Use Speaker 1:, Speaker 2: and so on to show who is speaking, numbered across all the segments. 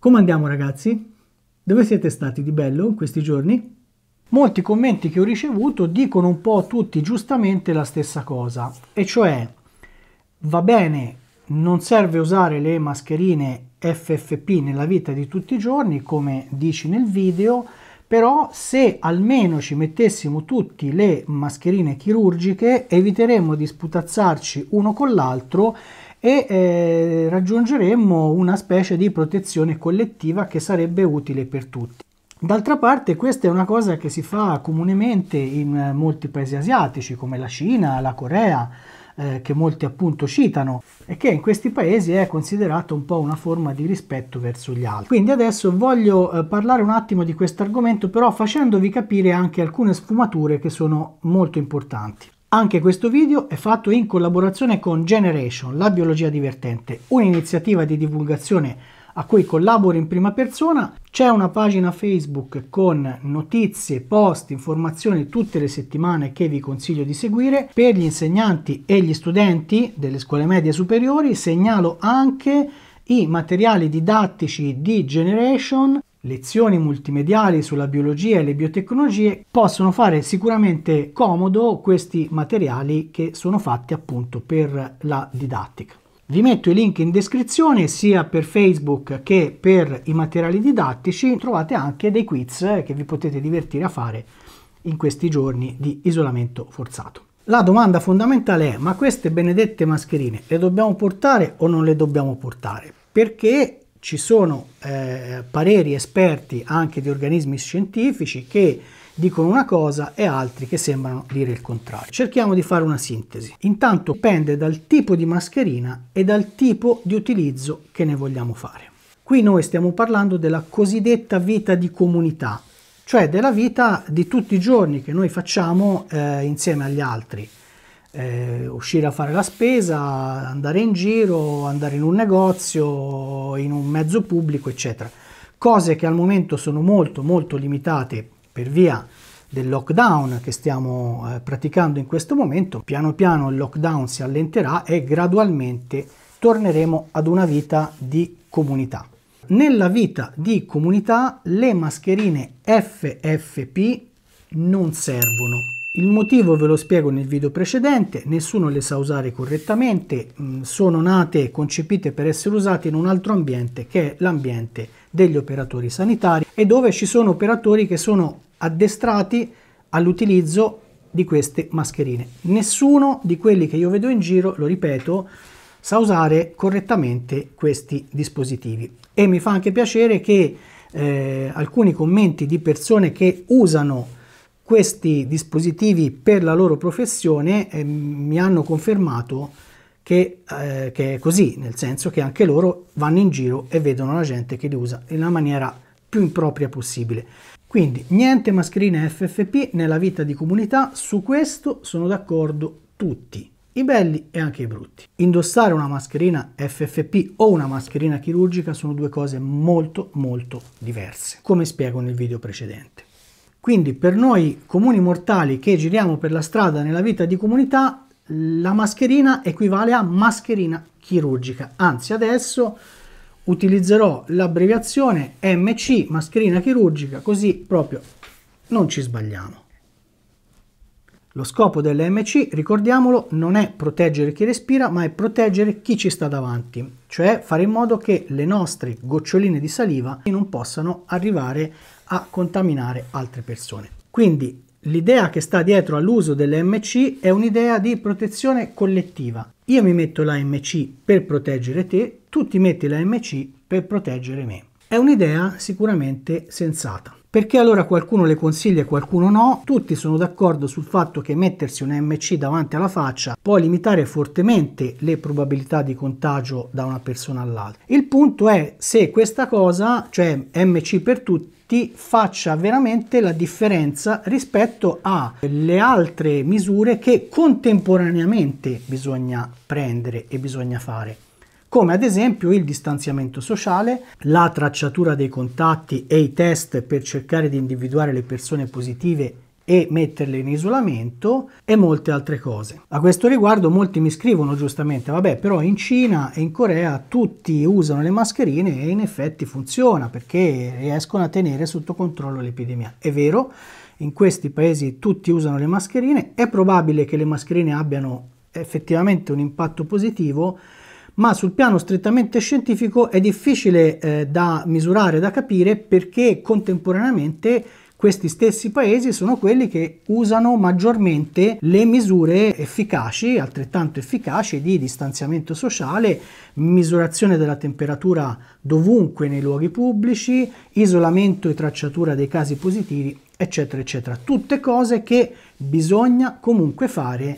Speaker 1: Come andiamo ragazzi? Dove siete stati di bello in questi giorni? Molti commenti che ho ricevuto dicono un po' tutti giustamente la stessa cosa, e cioè va bene, non serve usare le mascherine FFP nella vita di tutti i giorni, come dici nel video, però se almeno ci mettessimo tutti le mascherine chirurgiche eviteremmo di sputazzarci uno con l'altro e eh, raggiungeremmo una specie di protezione collettiva che sarebbe utile per tutti. D'altra parte questa è una cosa che si fa comunemente in eh, molti paesi asiatici come la Cina, la Corea, eh, che molti appunto citano e che in questi paesi è considerato un po' una forma di rispetto verso gli altri. Quindi adesso voglio eh, parlare un attimo di questo argomento però facendovi capire anche alcune sfumature che sono molto importanti. Anche questo video è fatto in collaborazione con Generation, la biologia divertente, un'iniziativa di divulgazione a cui collaboro in prima persona. C'è una pagina Facebook con notizie, post, informazioni tutte le settimane che vi consiglio di seguire. Per gli insegnanti e gli studenti delle scuole medie superiori segnalo anche i materiali didattici di Generation lezioni multimediali sulla biologia e le biotecnologie possono fare sicuramente comodo questi materiali che sono fatti appunto per la didattica. Vi metto i link in descrizione sia per Facebook che per i materiali didattici, trovate anche dei quiz che vi potete divertire a fare in questi giorni di isolamento forzato. La domanda fondamentale è, ma queste benedette mascherine le dobbiamo portare o non le dobbiamo portare? Perché ci sono eh, pareri esperti anche di organismi scientifici che dicono una cosa e altri che sembrano dire il contrario. Cerchiamo di fare una sintesi. Intanto dipende dal tipo di mascherina e dal tipo di utilizzo che ne vogliamo fare. Qui noi stiamo parlando della cosiddetta vita di comunità, cioè della vita di tutti i giorni che noi facciamo eh, insieme agli altri eh, uscire a fare la spesa, andare in giro, andare in un negozio, in un mezzo pubblico, eccetera. Cose che al momento sono molto molto limitate per via del lockdown che stiamo eh, praticando in questo momento. Piano piano il lockdown si allenterà e gradualmente torneremo ad una vita di comunità. Nella vita di comunità le mascherine FFP non servono il motivo ve lo spiego nel video precedente, nessuno le sa usare correttamente, mm, sono nate e concepite per essere usate in un altro ambiente che è l'ambiente degli operatori sanitari e dove ci sono operatori che sono addestrati all'utilizzo di queste mascherine. Nessuno di quelli che io vedo in giro, lo ripeto, sa usare correttamente questi dispositivi e mi fa anche piacere che eh, alcuni commenti di persone che usano questi dispositivi per la loro professione eh, mi hanno confermato che, eh, che, è così, nel senso che anche loro vanno in giro e vedono la gente che li usa in una maniera più impropria possibile. Quindi niente mascherine FFP nella vita di comunità, su questo sono d'accordo tutti, i belli e anche i brutti. Indossare una mascherina FFP o una mascherina chirurgica sono due cose molto molto diverse, come spiego nel video precedente. Quindi per noi comuni mortali che giriamo per la strada nella vita di comunità, la mascherina equivale a mascherina chirurgica. Anzi, adesso utilizzerò l'abbreviazione MC, mascherina chirurgica, così proprio non ci sbagliamo. Lo scopo dell'MC, ricordiamolo, non è proteggere chi respira, ma è proteggere chi ci sta davanti, cioè fare in modo che le nostre goccioline di saliva non possano arrivare a contaminare altre persone. Quindi l'idea che sta dietro all'uso dell'MC è un'idea di protezione collettiva. Io mi metto l'AMC per proteggere te, tu ti metti l'AMC per proteggere me. È un'idea sicuramente sensata. Perché allora qualcuno le consiglia e qualcuno no? Tutti sono d'accordo sul fatto che mettersi un MC davanti alla faccia può limitare fortemente le probabilità di contagio da una persona all'altra. Il punto è se questa cosa, cioè MC per tutti, ti faccia veramente la differenza rispetto alle altre misure che contemporaneamente bisogna prendere e bisogna fare come ad esempio il distanziamento sociale, la tracciatura dei contatti e i test per cercare di individuare le persone positive e metterle in isolamento e molte altre cose. A questo riguardo molti mi scrivono giustamente, vabbè però in Cina e in Corea tutti usano le mascherine e in effetti funziona perché riescono a tenere sotto controllo l'epidemia. È vero, in questi paesi tutti usano le mascherine, è probabile che le mascherine abbiano effettivamente un impatto positivo, ma sul piano strettamente scientifico è difficile eh, da misurare, da capire perché contemporaneamente questi stessi paesi sono quelli che usano maggiormente le misure efficaci, altrettanto efficaci, di distanziamento sociale, misurazione della temperatura dovunque nei luoghi pubblici, isolamento e tracciatura dei casi positivi, eccetera, eccetera. Tutte cose che bisogna comunque fare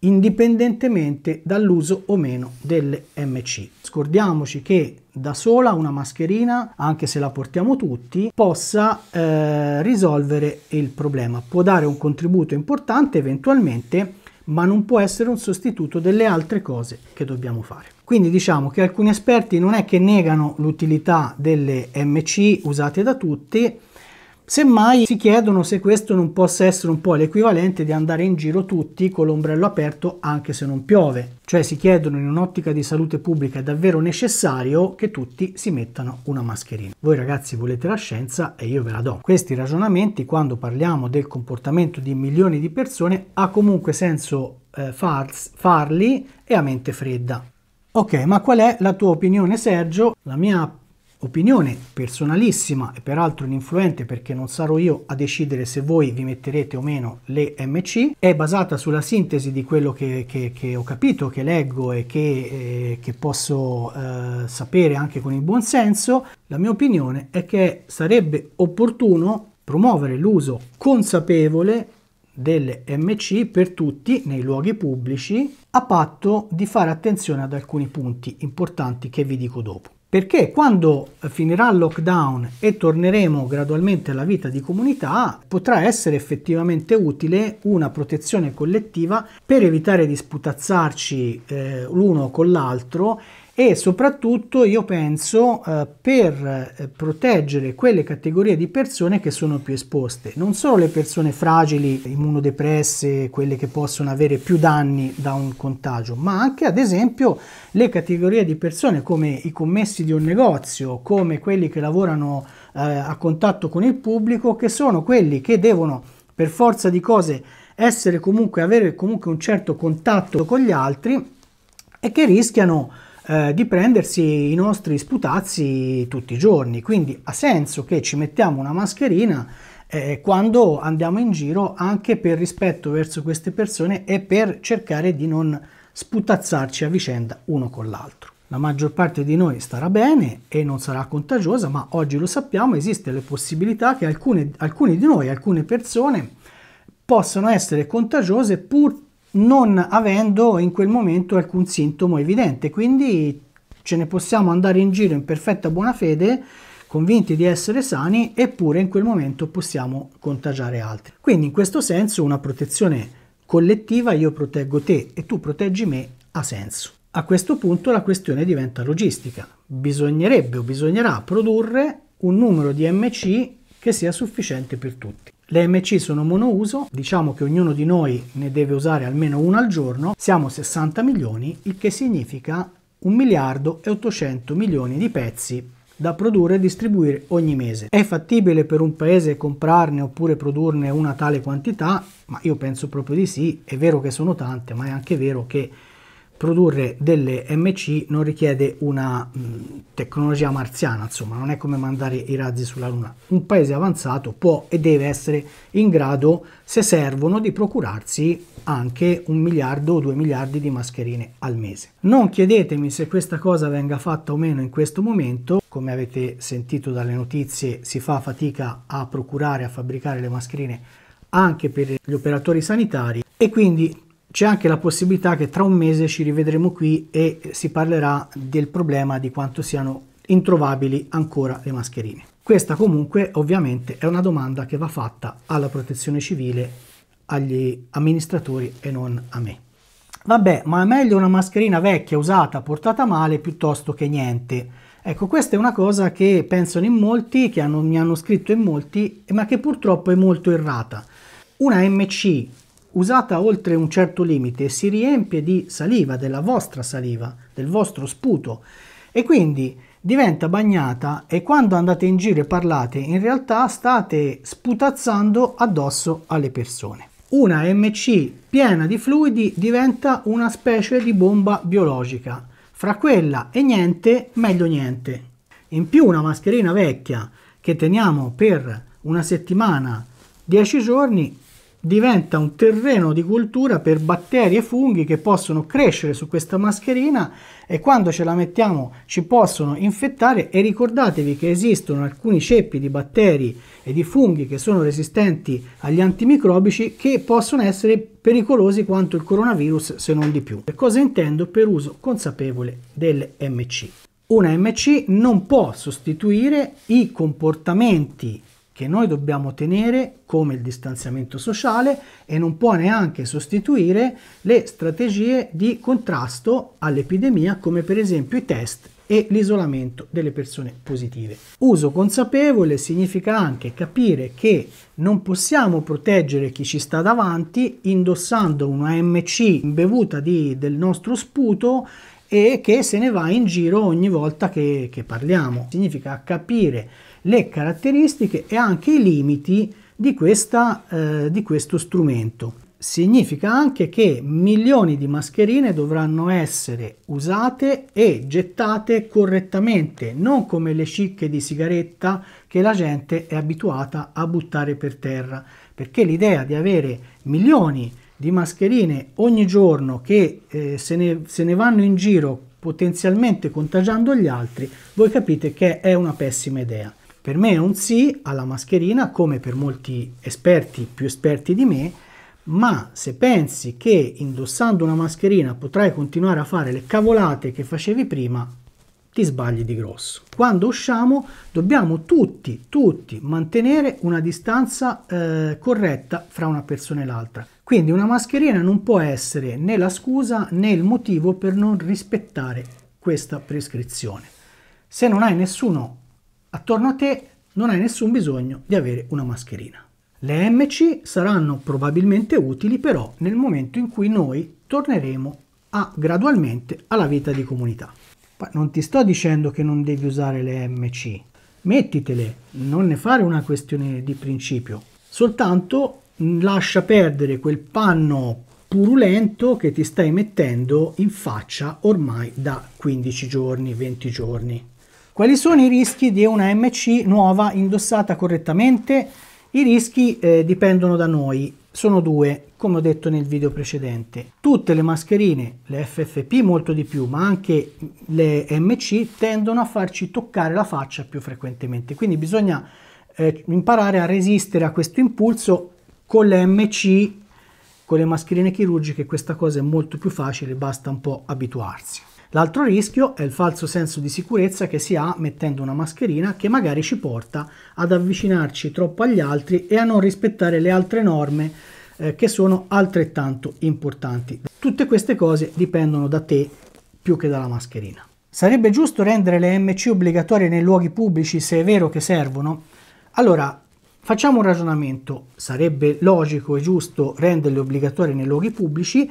Speaker 1: indipendentemente dall'uso o meno delle MC. Scordiamoci che da sola una mascherina, anche se la portiamo tutti, possa eh, risolvere il problema. Può dare un contributo importante eventualmente, ma non può essere un sostituto delle altre cose che dobbiamo fare. Quindi diciamo che alcuni esperti non è che negano l'utilità delle MC usate da tutti, Semmai si chiedono se questo non possa essere un po' l'equivalente di andare in giro tutti con l'ombrello aperto anche se non piove. Cioè si chiedono in un'ottica di salute pubblica è davvero necessario che tutti si mettano una mascherina. Voi ragazzi volete la scienza e io ve la do. Questi ragionamenti quando parliamo del comportamento di milioni di persone ha comunque senso eh, fars, farli e a mente fredda. Ok, ma qual è la tua opinione Sergio? La mia opinione personalissima e peraltro ininfluente perché non sarò io a decidere se voi vi metterete o meno le MC, è basata sulla sintesi di quello che, che, che ho capito, che leggo e che, eh, che posso eh, sapere anche con il buon senso. La mia opinione è che sarebbe opportuno promuovere l'uso consapevole delle MC per tutti nei luoghi pubblici a patto di fare attenzione ad alcuni punti importanti che vi dico dopo. Perché quando finirà il lockdown e torneremo gradualmente alla vita di comunità, potrà essere effettivamente utile una protezione collettiva per evitare di sputazzarci eh, l'uno con l'altro e soprattutto io penso eh, per eh, proteggere quelle categorie di persone che sono più esposte, non solo le persone fragili, immunodepresse, quelle che possono avere più danni da un contagio, ma anche ad esempio le categorie di persone come i commessi di un negozio, come quelli che lavorano eh, a contatto con il pubblico, che sono quelli che devono per forza di cose essere comunque avere comunque un certo contatto con gli altri e che rischiano eh, di prendersi i nostri sputazzi tutti i giorni. Quindi ha senso che ci mettiamo una mascherina eh, quando andiamo in giro anche per rispetto verso queste persone e per cercare di non sputazzarci a vicenda uno con l'altro. La maggior parte di noi starà bene e non sarà contagiosa, ma oggi lo sappiamo, esiste la possibilità che alcune, alcuni di noi, alcune persone possano essere contagiose pur non avendo in quel momento alcun sintomo evidente. Quindi ce ne possiamo andare in giro in perfetta buona fede, convinti di essere sani, eppure in quel momento possiamo contagiare altri. Quindi in questo senso una protezione collettiva, io proteggo te e tu proteggi me, ha senso. A questo punto la questione diventa logistica. Bisognerebbe o bisognerà produrre un numero di MC che sia sufficiente per tutti. Le MC sono monouso, diciamo che ognuno di noi ne deve usare almeno una al giorno, siamo 60 milioni, il che significa 1 miliardo e 800 milioni di pezzi da produrre e distribuire ogni mese. È fattibile per un paese comprarne oppure produrne una tale quantità? Ma io penso proprio di sì, è vero che sono tante, ma è anche vero che produrre delle MC non richiede una mh, mm, tecnologia marziana, insomma, non è come mandare i razzi sulla Luna. Un paese avanzato può e deve essere in grado, se servono, di procurarsi anche un miliardo o due miliardi di mascherine al mese. Non chiedetemi se questa cosa venga fatta o meno in questo momento, come avete sentito dalle notizie si fa fatica a procurare, a fabbricare le mascherine anche per gli operatori sanitari e quindi c'è anche la possibilità che tra un mese ci rivedremo qui e si parlerà del problema di quanto siano introvabili ancora le mascherine. Questa comunque ovviamente è una domanda che va fatta alla protezione civile, agli amministratori e non a me. Vabbè, ma è meglio una mascherina vecchia, usata, portata male, piuttosto che niente. Ecco, questa è una cosa che pensano in molti, che hanno, mi hanno scritto in molti, ma che purtroppo è molto errata. Una MC usata oltre un certo limite si riempie di saliva, della vostra saliva, del vostro sputo e quindi diventa bagnata e quando andate in giro e parlate in realtà state sputazzando addosso alle persone. Una MC piena di fluidi diventa una specie di bomba biologica. Fra quella e niente, meglio niente. In più una mascherina vecchia che teniamo per una settimana, 10 giorni, diventa un terreno di cultura per batteri e funghi che possono crescere su questa mascherina e quando ce la mettiamo ci possono infettare e ricordatevi che esistono alcuni ceppi di batteri e di funghi che sono resistenti agli antimicrobici che possono essere pericolosi quanto il coronavirus se non di più. E cosa intendo per uso consapevole delle MC? Una MC non può sostituire i comportamenti che noi dobbiamo tenere come il distanziamento sociale e non può neanche sostituire le strategie di contrasto all'epidemia come per esempio i test e l'isolamento delle persone positive. Uso consapevole significa anche capire che non possiamo proteggere chi ci sta davanti indossando una MC imbevuta di, del nostro sputo e che se ne va in giro ogni volta che, che parliamo. Significa capire le caratteristiche e anche i limiti di, questa, eh, di questo strumento. Significa anche che milioni di mascherine dovranno essere usate e gettate correttamente, non come le cicche di sigaretta che la gente è abituata a buttare per terra, perché l'idea di avere milioni di mascherine ogni giorno che eh, se, ne, se ne vanno in giro potenzialmente contagiando gli altri, voi capite che è una pessima idea. Per me è un sì alla mascherina, come per molti esperti più esperti di me, ma se pensi che indossando una mascherina potrai continuare a fare le cavolate che facevi prima, ti sbagli di grosso. Quando usciamo dobbiamo tutti, tutti mantenere una distanza eh, corretta fra una persona e l'altra. Quindi una mascherina non può essere né la scusa né il motivo per non rispettare questa prescrizione. Se non hai nessuno attorno a te non hai nessun bisogno di avere una mascherina. Le MC saranno probabilmente utili però nel momento in cui noi torneremo a, gradualmente alla vita di comunità. Ma non ti sto dicendo che non devi usare le MC, mettitele, non ne fare una questione di principio, soltanto lascia perdere quel panno purulento che ti stai mettendo in faccia ormai da 15 giorni, 20 giorni. Quali sono i rischi di una MC nuova indossata correttamente? I rischi eh, dipendono da noi, sono due, come ho detto nel video precedente. Tutte le mascherine, le FFP molto di più, ma anche le MC, tendono a farci toccare la faccia più frequentemente, quindi bisogna eh, imparare a resistere a questo impulso con le MC, con le mascherine chirurgiche questa cosa è molto più facile, basta un po' abituarsi. L'altro rischio è il falso senso di sicurezza che si ha mettendo una mascherina che magari ci porta ad avvicinarci troppo agli altri e a non rispettare le altre norme eh, che sono altrettanto importanti. Tutte queste cose dipendono da te più che dalla mascherina. Sarebbe giusto rendere le MC obbligatorie nei luoghi pubblici se è vero che servono? Allora, facciamo un ragionamento. Sarebbe logico e giusto renderle obbligatorie nei luoghi pubblici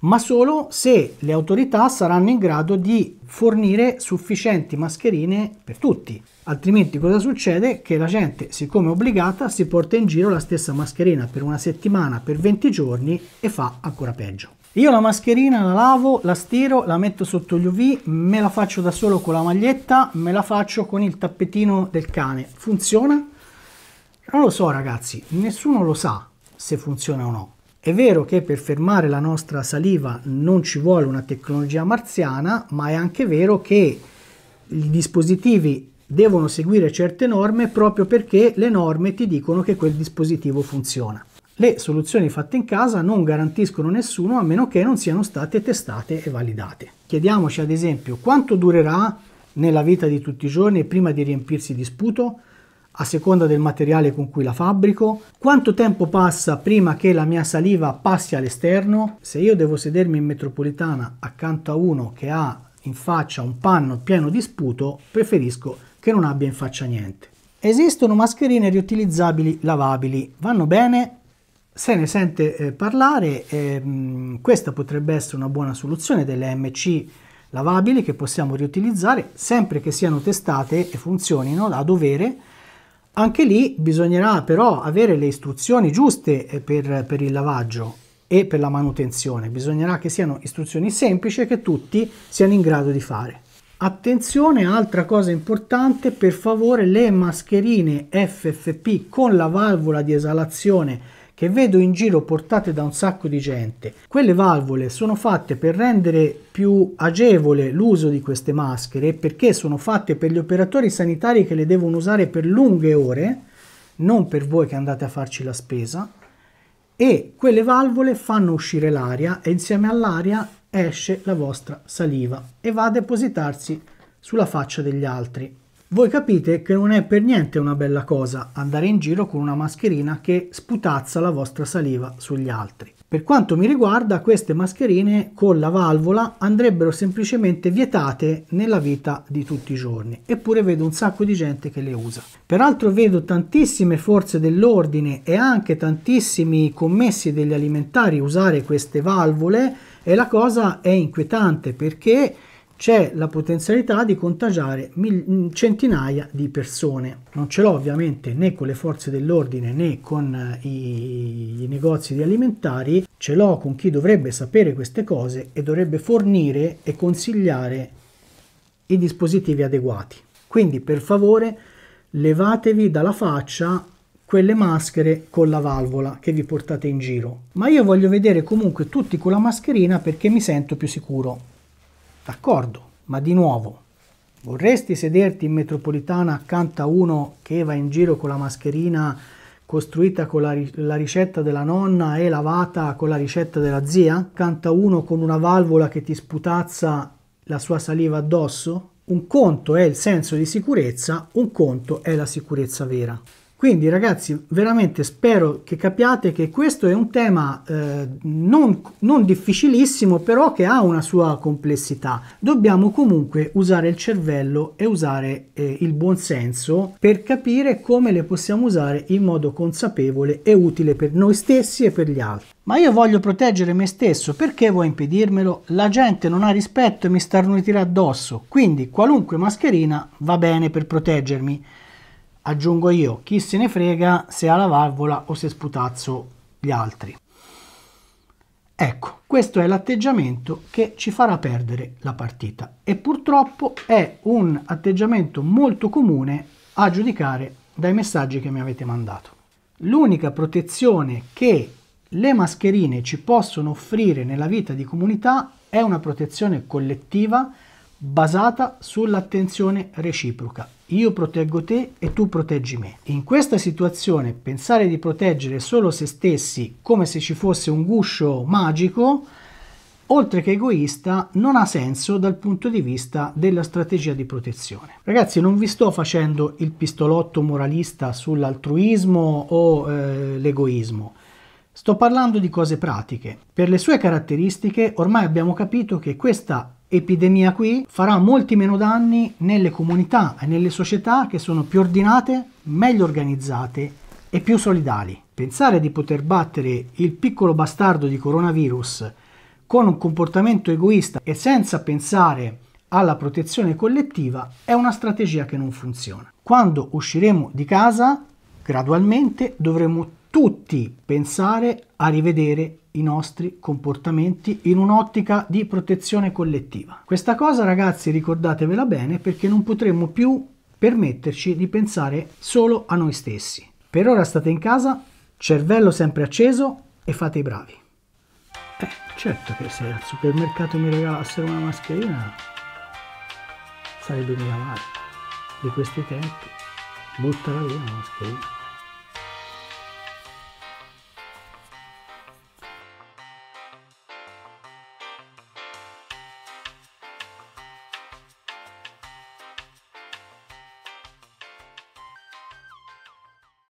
Speaker 1: ma solo se le autorità saranno in grado di fornire sufficienti mascherine per tutti. Altrimenti cosa succede? Che la gente, siccome è obbligata, si porta in giro la stessa mascherina per una settimana, per 20 giorni e fa ancora peggio. Io la mascherina la lavo, la stiro, la metto sotto gli UV, me la faccio da solo con la maglietta, me la faccio con il tappetino del cane. Funziona? Non lo so ragazzi, nessuno lo sa se funziona o no. È vero che per fermare la nostra saliva non ci vuole una tecnologia marziana, ma è anche vero che i dispositivi devono seguire certe norme proprio perché le norme ti dicono che quel dispositivo funziona. Le soluzioni fatte in casa non garantiscono nessuno a meno che non siano state testate e validate. Chiediamoci ad esempio quanto durerà nella vita di tutti i giorni prima di riempirsi di sputo, a seconda del materiale con cui la fabbrico, quanto tempo passa prima che la mia saliva passi all'esterno, se io devo sedermi in metropolitana accanto a uno che ha in faccia un panno pieno di sputo, preferisco che non abbia in faccia niente. Esistono mascherine riutilizzabili lavabili, vanno bene, se ne sente eh, parlare, ehm, questa potrebbe essere una buona soluzione delle MC lavabili che possiamo riutilizzare sempre che siano testate e funzionino a dovere anche lì bisognerà però avere le istruzioni giuste eh, per, per il lavaggio e per la manutenzione, bisognerà che siano istruzioni semplici che tutti siano in grado di fare. Attenzione, altra cosa importante, per favore le mascherine FFP con la valvola di esalazione che vedo in giro portate da un sacco di gente. Quelle valvole sono fatte per rendere più agevole l'uso di queste maschere perché sono fatte per gli operatori sanitari che le devono usare per lunghe ore, non per voi che andate a farci la spesa. E quelle valvole fanno uscire l'aria e insieme all'aria esce la vostra saliva e va a depositarsi sulla faccia degli altri voi capite che non è per niente una bella cosa andare in giro con una mascherina che sputazza la vostra saliva sugli altri. Per quanto mi riguarda, queste mascherine con la valvola andrebbero semplicemente vietate nella vita di tutti i giorni, eppure vedo un sacco di gente che le usa. Peraltro vedo tantissime forze dell'ordine e anche tantissimi commessi degli alimentari usare queste valvole e la cosa è inquietante perché c'è la potenzialità di contagiare mm, centinaia di persone. Non ce l'ho ovviamente né con le forze dell'ordine né con eh, i, i negozi di alimentari, ce l'ho con chi dovrebbe sapere queste cose e dovrebbe fornire e consigliare i dispositivi adeguati. Quindi per favore levatevi dalla faccia quelle maschere con la valvola che vi portate in giro. Ma io voglio vedere comunque tutti con la mascherina perché mi sento più sicuro D'accordo, ma di nuovo, vorresti sederti in metropolitana accanto a uno che va in giro con la mascherina costruita con la, la, ricetta della nonna e lavata con la ricetta della zia? Accanto a uno con una valvola che ti sputazza la sua saliva addosso? Un conto è il senso di sicurezza, un conto è la sicurezza vera. Quindi ragazzi, veramente spero che capiate che questo è un tema eh, non, non, difficilissimo, però che ha una sua complessità. Dobbiamo comunque usare il cervello e usare eh, il senso per capire come le possiamo usare in modo consapevole e utile per noi stessi e per gli altri. Ma io voglio proteggere me stesso, perché vuoi impedirmelo? La gente non ha rispetto e mi starnutirà addosso, quindi qualunque mascherina va bene per proteggermi aggiungo io, chi se ne frega se ha la valvola o se sputazzo gli altri. Ecco, questo è l'atteggiamento che ci farà perdere la partita e purtroppo è un atteggiamento molto comune a giudicare dai messaggi che mi avete mandato. L'unica protezione che le mascherine ci possono offrire nella vita di comunità è una protezione collettiva basata sull'attenzione reciproca. Io proteggo te e tu proteggi me. In questa situazione pensare di proteggere solo se stessi come se ci fosse un guscio magico, oltre che egoista, non ha senso dal punto di vista della strategia di protezione. Ragazzi, non vi sto facendo il pistolotto moralista sull'altruismo o eh, l'egoismo. Sto parlando di cose pratiche. Per le sue caratteristiche ormai abbiamo capito che questa epidemia qui farà molti meno danni nelle comunità e nelle società che sono più ordinate, meglio organizzate e più solidali. Pensare di poter battere il piccolo bastardo di coronavirus con un comportamento egoista e senza pensare alla protezione collettiva è una strategia che non funziona. Quando usciremo di casa, gradualmente dovremo tutti pensare a rivedere i nostri comportamenti in un'ottica di protezione collettiva. Questa cosa ragazzi ricordatevela bene perché non potremo più permetterci di pensare solo a noi stessi. Per ora state in casa, cervello sempre acceso e fate i bravi. Eh, certo che se al supermercato mi regalassero una mascherina sarebbe mia madre. Di questi tempi, buttala via la mascherina.